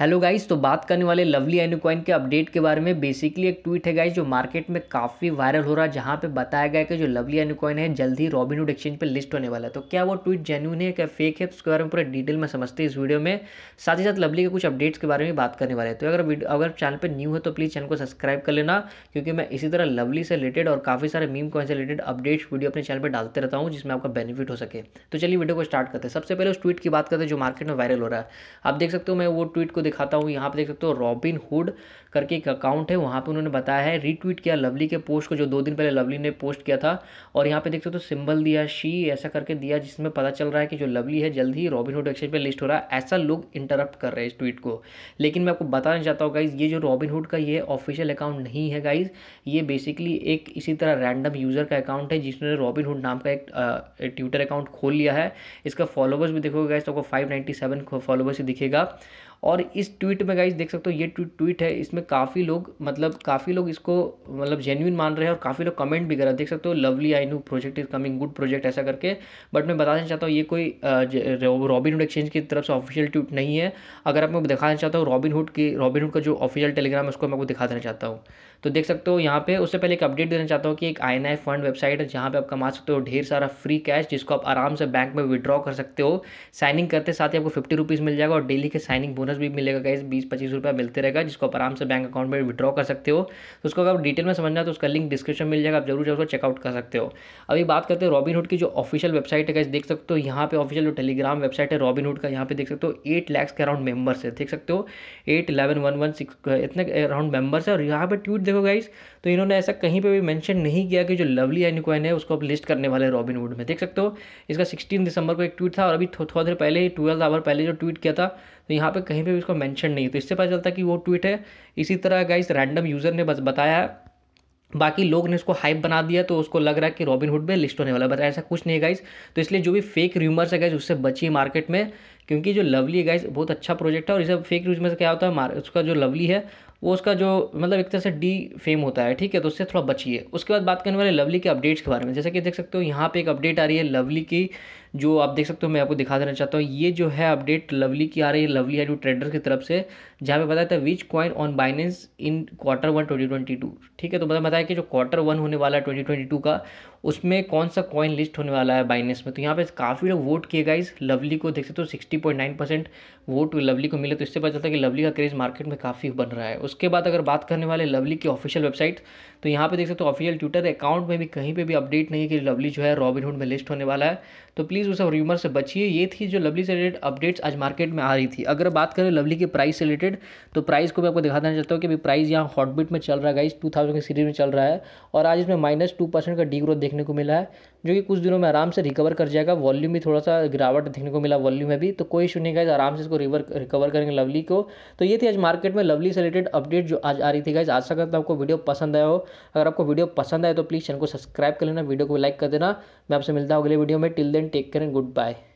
hello guys तो बात करने वाले लवली एनुकॉइन के अपडेट के बारे में बेसिकली एक ट्वीट है गाइस जो मार्केट में काफ़ी वायरल हो रहा है जहां पे बताया गया कि जो लवली एनुकॉइन है जल्द ही रॉबिनुड एक्सचेंज पे लिस्ट होने वाला है तो क्या वो ट्वीट जेन्यून है क्या फेक है उसके बारे में पूरा डिटेल में समझते हैं इस वीडियो में साथ ही साथ लवली के कुछ अपडेट्स के बारे में बात करने वाले हैं तो अगर अगर चैनल पर न्यू है तो प्लीज़ चैनल को सब्सक्राइब कर लेना क्योंकि मैं इसी तरह लवली से रिलेटेड और काफ़ी सारे मीम कॉइन से रिलेटेड अपडेट्स वीडियो अपने चैनल पर डालते रहता हूँ जिसमें आपका बेनिफिट हो सके तो चलिए वीडियो को स्टार्ट करते हैं सबसे पहले उस ट्वीट की बात करते हैं जो मार्केट में वायरल हो रहा है आप देख सकते हो मैं वो ट्वीट को दिखाता हूँ यहाँ पे देख सकते हो रॉबिन हुड करके एक अकाउंट है वहाँ पे उन्होंने बताया है रीट्वीट किया लवली के पोस्ट को जो दो दिन पहले लवली ने पोस्ट किया था और यहाँ पे देख सकते हो सिंबल दिया शी ऐसा करके दिया जिसमें पता चल रहा है कि जो लवली है जल्द ही रॉबिन हुड एक्सचेंज पर लिस्ट हो रहा है ऐसा लोग इंटरप्ट कर रहे हैं इस ट्वीट को लेकिन मैं आपको बताना चाहता हूँ गाइज़ ये जो रॉबिन हुड का ये ऑफिशियल अकाउंट नहीं है गाइज़ ये बेसिकली एक इसी तरह रैंडम यूज़र का अकाउंट है जिसने रॉबिन हुड नाम का एक ट्विटर अकाउंट खोल लिया है इसका फॉलोवर्स भी देखोगे गाइज तो आपको फाइव नाइन्टी सेवन फॉलोवर्स ही दिखेगा और इस ट्वीट में गाइज देख सकते हो ये ट्वीट ट्वीट है इसमें काफ़ी लोग मतलब काफ़ी लोग इसको मतलब जेन्यून मान रहे हैं और काफ़ी लोग कमेंट भी कर रहे हैं देख सकते हो Lovely I new project is coming good project ऐसा करके बट मैं बताना चाहता हूँ ये कोई रॉबिन हुड एक्सचेंज की तरफ से ऑफिशियल ट्वीट नहीं है अगर आप मैं दिखाना चाहता हूँ रॉबिन हुड की रॉबिन हुड का जो ऑफिशियल टेलीग्राम है उसको मैं आपको दिखा देना चाहता हूँ तो देख सकते हो यहाँ पे उससे पहले एक अपडेट देना चाहता हूँ कि एक आई एन फंड वेबसाइट है जहाँ पे आप कमा सकते हो ढेर सारा फ्री कैश जिसको आप आराम से बैंक में विड्रॉ कर सकते हो साइनिंग करते साथ ही आपको फिफ्टी रुपीज़ मिल जाएगा और डेली के साइनिंग बोनस बोनस भी मिलेगा गैस बीस पच्चीस रुपया मिलते रहेगा जिसको आप आराम से बैंक अकाउंट में विड्रॉ कर सकते हो तो उसको अगर डिटेल में समझना है तो उसका लिंक डिस्क्रिप्शन मिल जाएगा आप जरूर जरूर चेकआउट कर सकते हो अभी बात करते हैं रॉबिनहुड की जो ऑफिशियल वेबसाइट है गैस देख सकते हो यहाँ पे ऑफिशियल जो टेलीग्राम वेबसाइट है रॉबिनहुड का यहाँ पे देख सकते हो एट लैक्स के अराउंड मेंबर्स है देख सकते हो eight eleven one one six इतने अराउंड मेंबर्स है और यहाँ पर ट्वीट देखो गाइस तो इन्होंने ऐसा कहीं पर भी मैंशन नहीं किया कि जो लवली एनिकॉइन है उसको आप लिस्ट करने वाले रॉबिनहुड में देख सकते हो इसका सिक्सटीन दिसंबर को एक ट्वीट था और अभी थोड़ा देर पहले ही ट्वेल्थ आवर पहले जो ट्वीट किया था तो यहाँ पे कहीं पे भी इसको मेंशन नहीं है तो इससे पता चलता है कि वो ट्वीट है इसी तरह गाइस रैंडम यूज़र ने बस बताया बाकी लोग ने उसको हाइप बना दिया तो उसको लग रहा है कि रॉबिनहुड में लिस्ट होने वाला है ऐसा कुछ नहीं है गाइस तो इसलिए जो भी फेक र्यूमर्स है गाइस उससे बचिए मार्केट में क्योंकि जो लवली है गाइस बहुत अच्छा प्रोजेक्ट है और इसे फेक रूज में से क्या होता है उसका जो लवली है वो उसका जो मतलब एक तरह से डी फेम होता है ठीक है तो उससे थोड़ा बचिए उसके बाद बात करने वाले लवली के अपडेट्स के बारे में जैसे कि देख सकते हो यहाँ पे एक अपडेट आ रही है लवली की जो आप देख सकते हो मैं आपको दिखा देना चाहता हूँ ये जो है अपडेट लवली की आ रही है लवली है जो ट्रेडर की तरफ से जहाँ पे बताया था which coin on Binance in quarter one twenty twenty two ठीक है तो मतलब बताया कि जो क्वार्टर वन होने वाला है ट्वेंटी ट्वेंटी टू का उसमें कौन सा कॉइन लिस्ट होने वाला है बाइनेंस में तो यहाँ पे काफ़ी लोग वोट किए गए लवली को देख सकते हो sixty point nine percent vote Lovely को मिले तो इससे पता चलता है कि लवली का क्रेज मार्केट में काफ़ी बन रहा है उसके बाद अगर बात करने वाले लवली की ऑफिशियल वेबसाइट तो यहाँ पे देख सकते हो ऑफिशियल ट्विटर अकाउंट में भी कहीं पे भी अपडेट नहीं है कि लवली जो है रॉबिनहुड में लिस्ट होने वाला है तो प्लीज़ उस सब र्यूमर से बचिए ये थी जो लवली से रिलेटेड अपडेट्स आज मार्केट में आ रही थी अगर बात करें लवली के प्राइस से रिलेटेड तो प्राइस को मैं आपको दिखा देना चाहता हूँ कि अभी प्राइस यहाँ हॉटबिट में चल रहा है गाइस टू थाउजेंड की सीरीज में चल रहा है और आज इसमें माइनस टू परसेंट का डी ग्रोथ देखने को मिला है जो कि कुछ दिनों में आराम से रिकवर कर जाएगा वॉल्यूम भी थोड़ा सा गिरावट देखने को मिला वॉल्यूम में भी तो कोई इशू नहीं गाइज आराम से इसको रिवर रिकवर करेंगे लवली को तो ये थी आज मार्केट में लवली से रिलेटेड अपडेट जो आज आ रही थी गाइज आशा करता हूँ आपको वीडियो पसंद आया हो अगर आपको वीडियो पसंद आए तो प्लीज़ चैनल को सब्सक्राइब कर लेना वीडियो को लाइक कर देना मैं आपसे मिलता हूँ अगले वीडियो में till then take and good bye